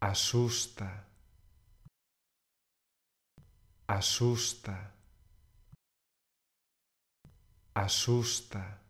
asusta, asusta, asusta.